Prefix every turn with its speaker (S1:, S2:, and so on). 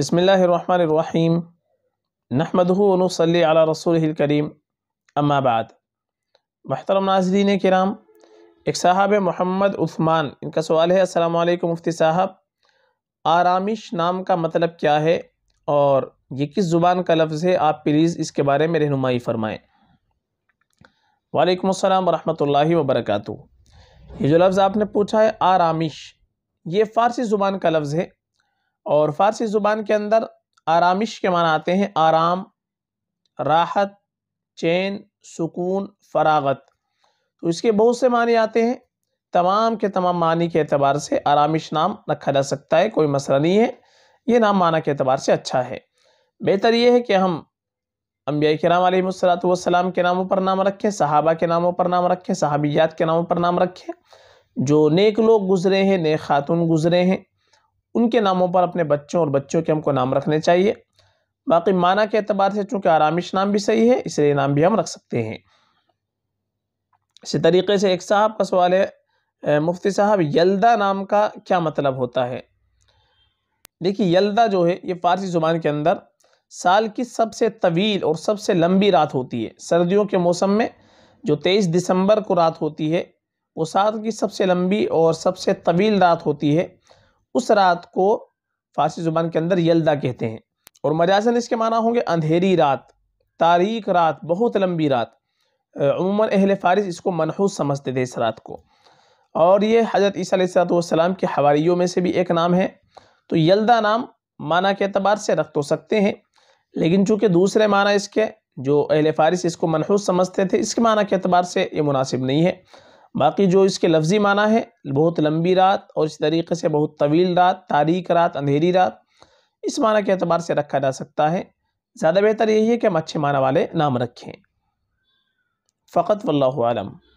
S1: बसमीम अला रसूल करीम अम्माबाद महतरम नाजरीन कराम एक साहब मोहम्मद उस्मान इनका सवाल है असलकम मुफ्ती साहब आरामिश नाम का मतलब क्या है और ये किस ज़ुबान का लफ्ज़ है आप प्लीज़ इसके बारे में रहनुमाई फ़रमाएँ वालेकुम अस्सलाम वरहमतुल्लाहि ये जो लफ्ज़ आपने पूछा है आरामिश ये फ़ारसी ज़ुबान का लफ्ज़ है और फ़ारसी ज़ुबान के अंदर आरामिश के माना आते हैं आराम राहत चैन सुकून फरागत तो इसके बहुत से मानी आते हैं तमाम के तमाम मानी के अतबार से आरामिश नाम रखा जा सकता है कोई मसला नहीं है ये नाम माना के अतबार से अच्छा है बेहतर ये है कि हम अम्बिया कराम सलाम के नामों पर नाम रखें सहाबा के नामों पर नाम रखें सहाबियात के नामों पर नाम रखें जो नेक लोग गुज़रे हैं नेक खातून गुज़रे हैं उनके नामों पर अपने बच्चों और बच्चों के हमको नाम रखने चाहिए बाकी माना के अतबार से चूँकि आरामिश नाम भी सही है इसलिए नाम भी हम रख सकते हैं इसी तरीके से एक साहब का सवाल है मुफ्ती साहब यलदा नाम का क्या मतलब होता है देखिए यलदा जो है ये फारसी ज़ुबान के अंदर साल की सबसे तवील और सबसे लंबी रात होती है सर्दियों के मौसम में जो तेईस दिसंबर को रात होती है वो साल की सबसे लंबी और सबसे तवील रात होती है उस रात को फारसी ज़ुबान के अंदर यलदा कहते हैं और मजाजन इसके माना होंगे अंधेरी रात तारीख रात बहुत लंबी रात अमूमन अहल फ़ारिस इसको मनहूस समझते थे इस रात को और ये हज़रत ईसीम के हवारीयों में से भी एक नाम है तो यलदा नाम माना के अतबार से रख तो सकते हैं लेकिन चूँकि दूसरे माना इसके जो अहल फ़ारिस इसको मनहूस समझते थे इसके माना के अतबार से ये मुनासिब नहीं है बाकी जो इसके लफ्ज़ी माना है बहुत लंबी रात और इस तरीके से बहुत तवील रात तारीख रात अंधेरी रात इस माना के अतबार से रखा जा सकता है ज़्यादा बेहतर यही है कि हम अच्छे माना वाले नाम रखें फ़कत वल्लम